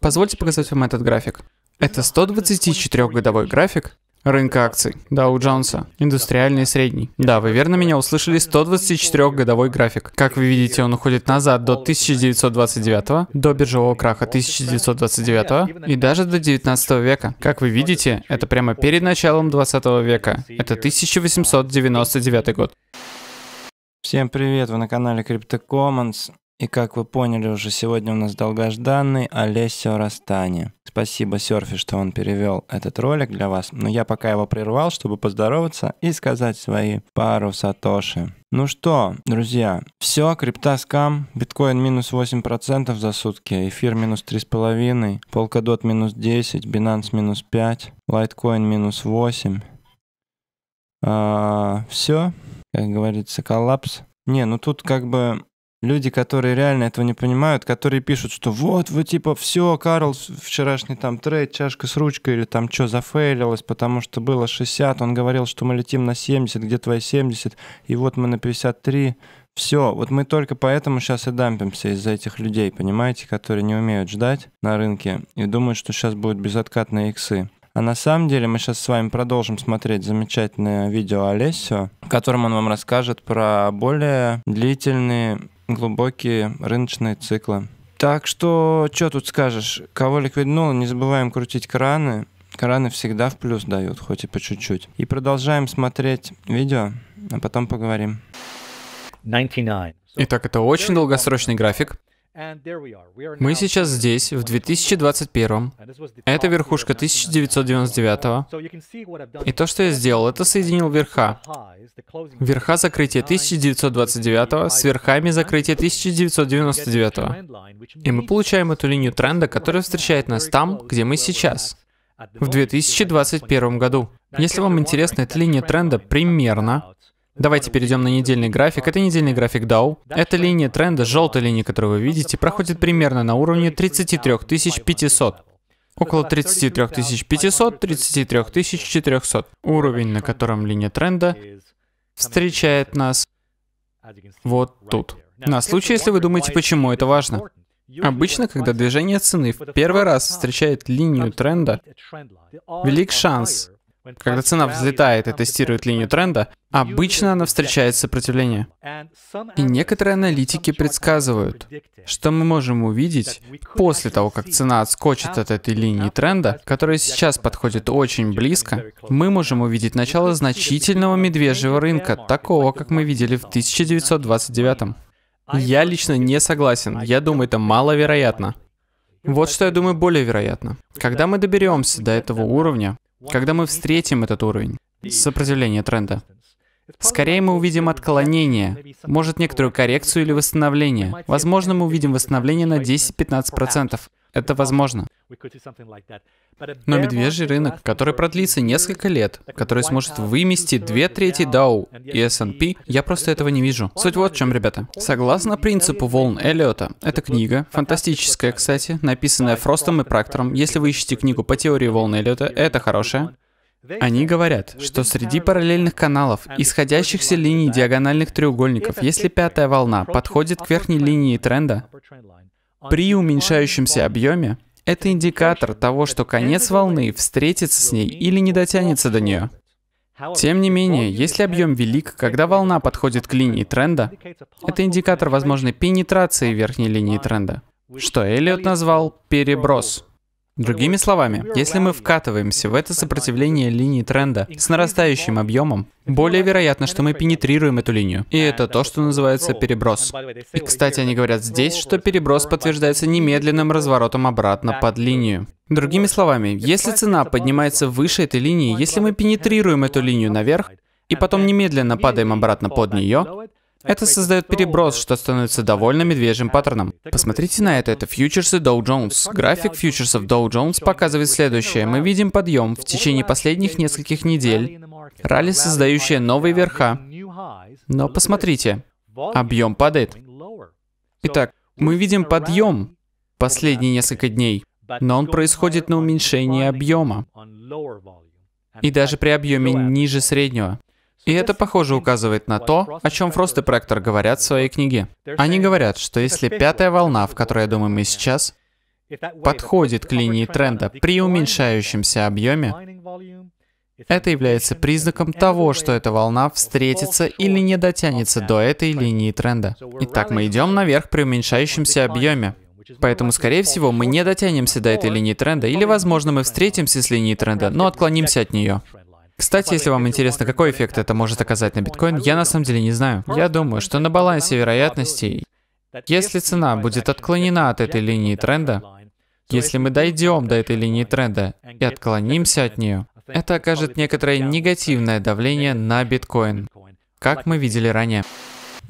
Позвольте показать вам этот график. Это 124-годовой график рынка акций Dow Джонса, индустриальный и средний. Да, вы верно меня услышали, 124-годовой график. Как вы видите, он уходит назад до 1929, до биржевого краха 1929 и даже до 19 века. Как вы видите, это прямо перед началом 20 века. Это 1899 год. Всем привет, вы на канале CryptoCommons. И как вы поняли, уже сегодня у нас долгожданный Олесио Растани. Спасибо Серфи, что он перевел этот ролик для вас, но я пока его прервал, чтобы поздороваться и сказать свои пару сатоши. Ну что, друзья, все, криптоскам, биткоин минус 8% за сутки, эфир минус 3,5, полкадот минус 10, Binance минус 5, лайткоин минус 8. А, все, как говорится, коллапс. Не, ну тут как бы люди, которые реально этого не понимают, которые пишут, что вот вы типа все, Карл, вчерашний там трейд, чашка с ручкой или там что, зафейлилось, потому что было 60, он говорил, что мы летим на 70, где твои 70, и вот мы на 53. Все, вот мы только поэтому сейчас и дампимся из-за этих людей, понимаете, которые не умеют ждать на рынке и думают, что сейчас будут безоткатные иксы. А на самом деле мы сейчас с вами продолжим смотреть замечательное видео Олесио, в котором он вам расскажет про более длительные глубокие рыночные циклы. Так что, что тут скажешь? Кого ликвиднуло, ну, не забываем крутить краны. Краны всегда в плюс дают, хоть и по чуть-чуть. И продолжаем смотреть видео, а потом поговорим. 99. Итак, это очень долгосрочный график. Мы сейчас здесь, в 2021. Это верхушка 1999. И то, что я сделал, это соединил верха. Верха закрытия 1929 с верхами закрытия 1999. И мы получаем эту линию тренда, которая встречает нас там, где мы сейчас в 2021 году. Если вам интересна эта линия тренда примерно, Давайте перейдем на недельный график. Это недельный график Dow. Эта линия тренда, желтая линия, которую вы видите, проходит примерно на уровне 33 500. Около 33 500, 33 400. Уровень, на котором линия тренда встречает нас вот тут. На случай, если вы думаете, почему это важно. Обычно, когда движение цены в первый раз встречает линию тренда, велик шанс, когда цена взлетает и тестирует линию тренда, обычно она встречает сопротивление. И некоторые аналитики предсказывают, что мы можем увидеть после того, как цена отскочит от этой линии тренда, которая сейчас подходит очень близко, мы можем увидеть начало значительного медвежьего рынка, такого, как мы видели в 1929. Я лично не согласен. Я думаю, это маловероятно. Вот что я думаю более вероятно. Когда мы доберемся до этого уровня, когда мы встретим этот уровень сопротивления тренда, Скорее мы увидим отклонение, может некоторую коррекцию или восстановление. Возможно, мы увидим восстановление на 10-15%. Это возможно. Но медвежий рынок, который продлится несколько лет, который сможет вымести две трети Dow и S&P, я просто этого не вижу. Суть вот в чем, ребята. Согласно принципу волн Эллиота, эта книга, фантастическая, кстати, написанная Фростом и Практором, если вы ищете книгу по теории волн Эллиота, это хорошая, они говорят, что среди параллельных каналов, исходящихся линий диагональных треугольников, если пятая волна подходит к верхней линии тренда, при уменьшающемся объеме это индикатор того, что конец волны встретится с ней или не дотянется до нее. Тем не менее, если объем велик, когда волна подходит к линии тренда, это индикатор возможной пенетрации верхней линии тренда, что Эллиот назвал «переброс». Другими словами, если мы вкатываемся в это сопротивление линии тренда с нарастающим объемом, более вероятно, что мы пенетрируем эту линию. И это то, что называется переброс. И, кстати, они говорят здесь, что переброс подтверждается немедленным разворотом обратно под линию. Другими словами, если цена поднимается выше этой линии, если мы пенетрируем эту линию наверх, и потом немедленно падаем обратно под нее, это создает переброс, что становится довольно медвежьим паттерном. Посмотрите на это, это фьючерсы Dow Jones. График фьючерсов Dow Jones показывает следующее. Мы видим подъем в течение последних нескольких недель, ралли, создающие новые верха. Но посмотрите, объем падает. Итак, мы видим подъем последние несколько дней, но он происходит на уменьшении объема. И даже при объеме ниже среднего. И это, похоже, указывает на то, о чем Фрост и Пректор говорят в своей книге. Они говорят, что если пятая волна, в которой, я думаю, мы сейчас, подходит к линии тренда при уменьшающемся объеме, это является признаком того, что эта волна встретится или не дотянется до этой линии тренда. Итак, мы идем наверх при уменьшающемся объеме. Поэтому, скорее всего, мы не дотянемся до этой линии тренда, или, возможно, мы встретимся с линией тренда, но отклонимся от нее. Кстати, если вам интересно, какой эффект это может оказать на биткоин, я на самом деле не знаю. Я думаю, что на балансе вероятностей, если цена будет отклонена от этой линии тренда, если мы дойдем до этой линии тренда и отклонимся от нее, это окажет некоторое негативное давление на биткоин, как мы видели ранее.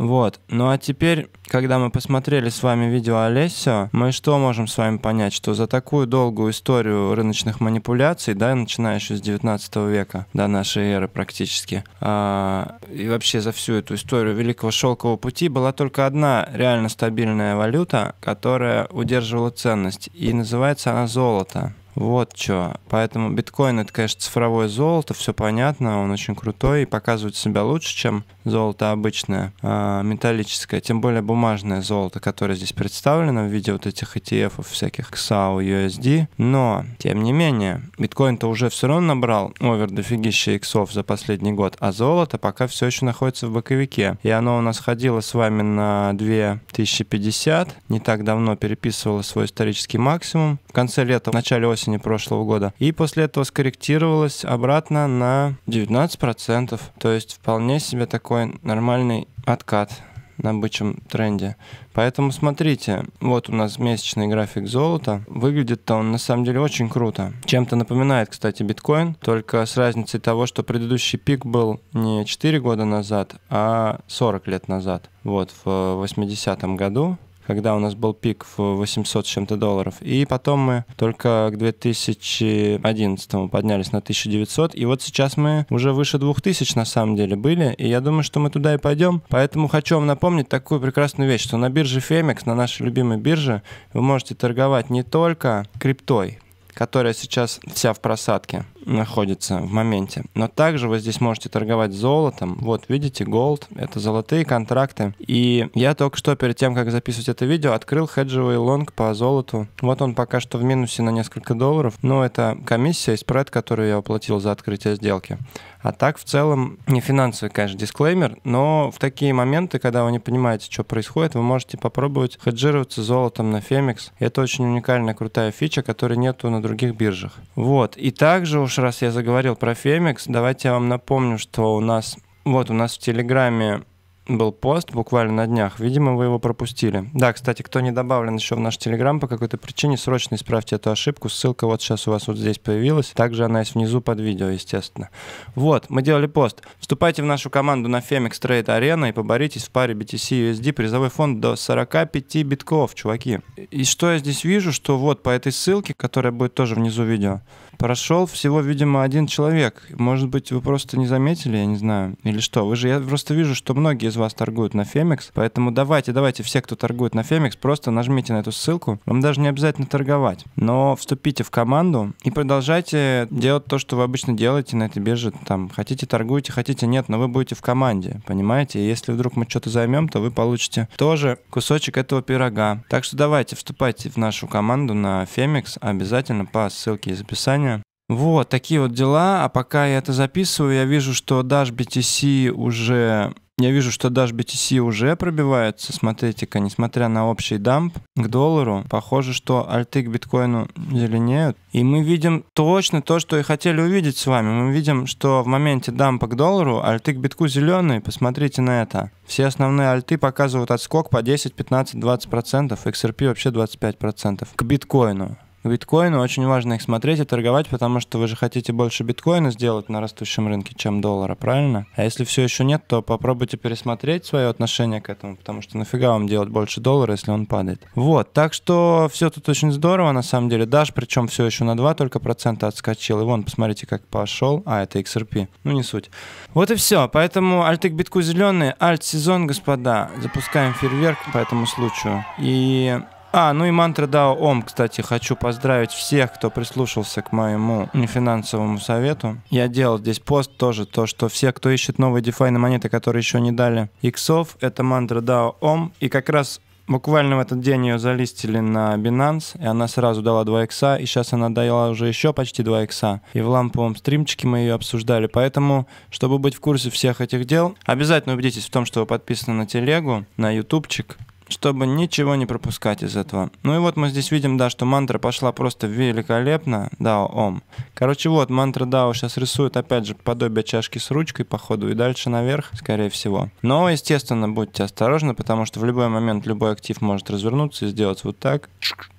Вот. Ну а теперь, когда мы посмотрели с вами видео Олесио, мы что можем с вами понять? Что за такую долгую историю рыночных манипуляций, да, начиная еще с 19 века до нашей эры практически, а, и вообще за всю эту историю Великого Шелкового Пути была только одна реально стабильная валюта, которая удерживала ценность, и называется она золото. Вот что. Поэтому биткоин это, конечно, цифровое золото, все понятно, он очень крутой и показывает себя лучше, чем золото обычное, а, металлическое, тем более бумажное золото, которое здесь представлено в виде вот этих ETF, всяких XAU, USD. Но, тем не менее, биткоин-то уже все равно набрал овер дофигища иксов за последний год, а золото пока все еще находится в боковике. И оно у нас ходило с вами на 2050, не так давно переписывало свой исторический максимум. В конце лета, в начале осени осени прошлого года. И после этого скорректировалось обратно на 19%. То есть вполне себе такой нормальный откат на бычьем тренде. Поэтому смотрите, вот у нас месячный график золота. Выглядит-то он на самом деле очень круто. Чем-то напоминает, кстати, биткоин, только с разницей того, что предыдущий пик был не 4 года назад, а 40 лет назад, вот в 80-м году когда у нас был пик в 800 с чем-то долларов. И потом мы только к 2011 поднялись на 1900. И вот сейчас мы уже выше 2000 на самом деле были. И я думаю, что мы туда и пойдем. Поэтому хочу вам напомнить такую прекрасную вещь, что на бирже Фемикс, на нашей любимой бирже, вы можете торговать не только криптой, которая сейчас вся в просадке, находится в моменте. Но также вы здесь можете торговать золотом. Вот, видите, gold — это золотые контракты. И я только что перед тем, как записывать это видео, открыл хеджевый лонг по золоту. Вот он пока что в минусе на несколько долларов. Но это комиссия и спред, которую я оплатил за открытие сделки. А так, в целом, не финансовый, конечно, дисклеймер, но в такие моменты, когда вы не понимаете, что происходит, вы можете попробовать хеджироваться золотом на Фемикс. Это очень уникальная, крутая фича, которой нету на других биржах. Вот. И также уж раз я заговорил про Фемикс, давайте я вам напомню, что у нас... Вот у нас в Телеграме был пост буквально на днях. Видимо, вы его пропустили. Да, кстати, кто не добавлен еще в наш Телеграм по какой-то причине, срочно исправьте эту ошибку. Ссылка вот сейчас у вас вот здесь появилась. Также она есть внизу под видео, естественно. Вот, мы делали пост. Вступайте в нашу команду на Femex Trade Arena и поборитесь в паре BTC USD. Призовой фонд до 45 битков, чуваки. И что я здесь вижу, что вот по этой ссылке, которая будет тоже внизу видео, прошел всего, видимо, один человек. Может быть, вы просто не заметили, я не знаю, или что. Вы же, я просто вижу, что многие из вас торгуют на Фемикс, поэтому давайте, давайте, все, кто торгует на Фемикс, просто нажмите на эту ссылку. Вам даже не обязательно торговать, но вступите в команду и продолжайте делать то, что вы обычно делаете на этой бирже. Там, хотите торгуйте, хотите нет, но вы будете в команде, понимаете? И если вдруг мы что-то займем, то вы получите тоже кусочек этого пирога. Так что давайте, вступайте в нашу команду на Фемикс обязательно по ссылке из описания вот, такие вот дела. А пока я это записываю, я вижу, что Dash BTC уже... Я вижу, что Dash BTC уже пробивается. Смотрите-ка, несмотря на общий дамп к доллару, похоже, что альты к биткоину зеленеют. И мы видим точно то, что и хотели увидеть с вами. Мы видим, что в моменте дампа к доллару альты к битку зеленые. Посмотрите на это. Все основные альты показывают отскок по 10, 15, 20%, XRP вообще 25% к биткоину. Биткоину очень важно их смотреть и торговать, потому что вы же хотите больше биткоина сделать на растущем рынке, чем доллара, правильно? А если все еще нет, то попробуйте пересмотреть свое отношение к этому, потому что нафига вам делать больше доллара, если он падает. Вот, так что все тут очень здорово, на самом деле. Даже причем все еще на 2 только процента отскочил. И вон, посмотрите, как пошел. А, это XRP. Ну, не суть. Вот и все. Поэтому альты к битку зеленые. Альт сезон, господа. Запускаем фейерверк по этому случаю. И а, ну и мантра Дао Ом, кстати, хочу поздравить всех, кто прислушался к моему нефинансовому совету. Я делал здесь пост тоже, то, что все, кто ищет новые DeFi монеты, которые еще не дали иксов, это мантра Дао Ом. И как раз Буквально в этот день ее залистили на Binance, и она сразу дала 2 икса, и сейчас она дала уже еще почти 2 икса. И в ламповом стримчике мы ее обсуждали. Поэтому, чтобы быть в курсе всех этих дел, обязательно убедитесь в том, что вы подписаны на телегу, на ютубчик, чтобы ничего не пропускать из этого. Ну и вот мы здесь видим, да, что мантра пошла просто великолепно, да, ом. Короче, вот мантра дао сейчас рисует, опять же, подобие чашки с ручкой, походу, и дальше наверх, скорее всего. Но, естественно, будьте осторожны, потому что в любой момент любой актив может развернуться и сделать вот так,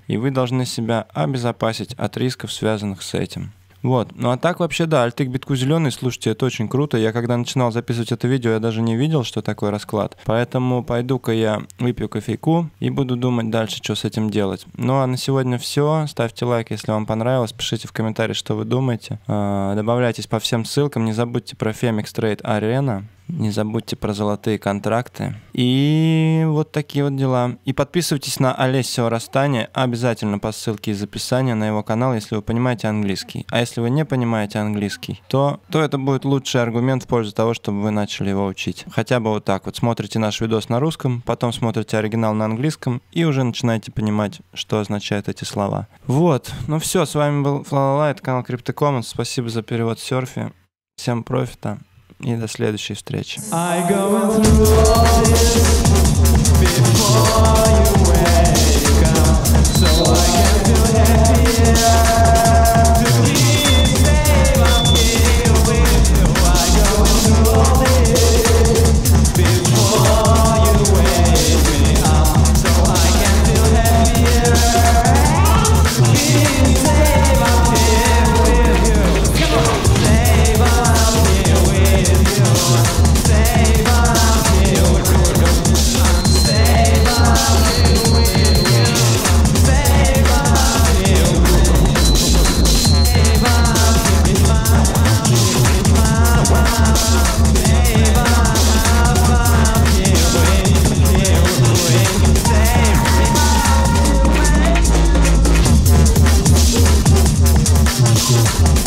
и вы должны себя обезопасить от рисков, связанных с этим. Вот. Ну а так вообще, да, Альтык битку зеленый, слушайте, это очень круто. Я когда начинал записывать это видео, я даже не видел, что такой расклад. Поэтому пойду-ка я выпью кофейку и буду думать дальше, что с этим делать. Ну а на сегодня все. Ставьте лайк, если вам понравилось. Пишите в комментарии, что вы думаете. А, добавляйтесь по всем ссылкам. Не забудьте про Femix Trade Arena. Не забудьте про золотые контракты. И вот такие вот дела. И подписывайтесь на Олесио Растане обязательно по ссылке из описания на его канал, если вы понимаете английский. А если вы не понимаете английский, то, то это будет лучший аргумент в пользу того, чтобы вы начали его учить. Хотя бы вот так вот. Смотрите наш видос на русском, потом смотрите оригинал на английском и уже начинаете понимать, что означают эти слова. Вот. Ну все, с вами был Флалалайт, канал CryptoCommons. Спасибо за перевод серфи. Всем профита и до следующей встречи. So I can Disco.